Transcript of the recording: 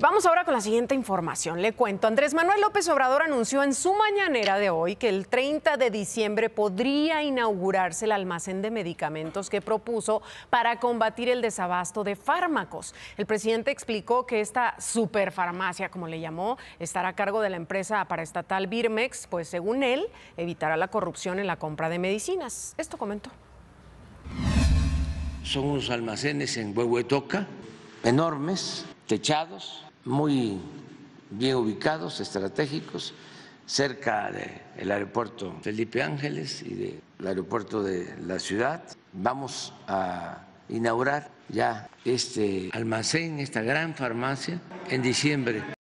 Vamos ahora con la siguiente información. Le cuento, Andrés Manuel López Obrador anunció en su mañanera de hoy que el 30 de diciembre podría inaugurarse el almacén de medicamentos que propuso para combatir el desabasto de fármacos. El presidente explicó que esta superfarmacia, como le llamó, estará a cargo de la empresa paraestatal Birmex, pues según él evitará la corrupción en la compra de medicinas. Esto comentó. Son unos almacenes en Huehuetoca enormes techados, muy bien ubicados, estratégicos, cerca del aeropuerto Felipe Ángeles y del aeropuerto de la ciudad. Vamos a inaugurar ya este almacén, esta gran farmacia, en diciembre.